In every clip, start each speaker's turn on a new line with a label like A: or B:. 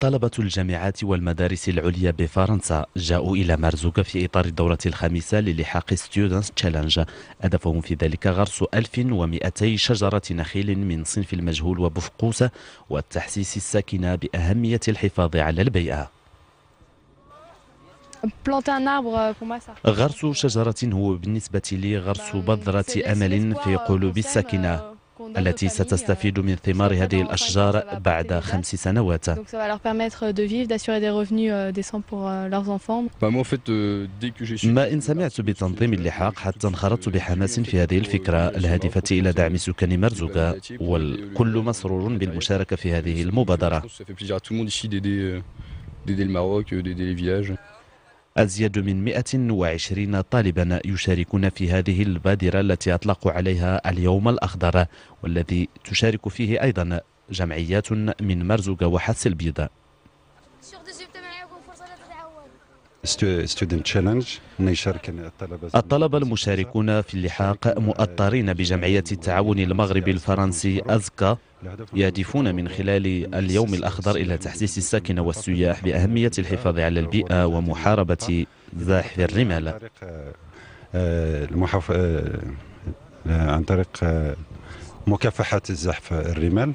A: طلبة الجامعات والمدارس العليا بفرنسا جاءوا إلى مارزوكا في إطار الدورة الخامسة للحاق ستودنس تشالنج هدفهم في ذلك غرس 1200 شجرة نخيل من صنف المجهول وبفقوسة والتحسيس الساكنة بأهمية الحفاظ على البيئة euh, غرس شجرة هو بالنسبة لي غرس بذرة أمل في قلوب الساكنة التي ستستفيد من ثمار هذه الأشجار بعد خمس سنوات ما إن سمعت بتنظيم اللحاق حتى انخرطت بحماس في هذه الفكرة الهادفة إلى دعم سكان مرزوقة والكل مسرور بالمشاركة في هذه المبادرة أزيد من 120 طالبا يشاركون في هذه البادرة التي أطلقوا عليها اليوم الأخضر والذي تشارك فيه أيضا جمعيات من مرزوق وحس البيضة e الطلبة المشاركون في اللحاق مؤطرين بجمعية التعاون المغربي الفرنسي أزكا يهدفون من خلال اليوم الأخضر إلى تحسيس الساكنة والسياح بأهمية الحفاظ على البيئة ومحاربة زاحف الرمال المحف... آه، عن طريق آه، مكافحة الزحف الرمال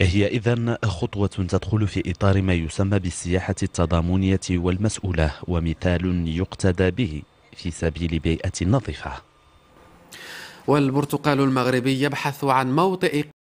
A: إيه هي إذا خطوة تدخل في إطار ما يسمى بالسياحة التضامنية والمسؤولة ومثال يقتدى به في سبيل بيئة نظيفة والبرتقال المغربي يبحث عن موطئ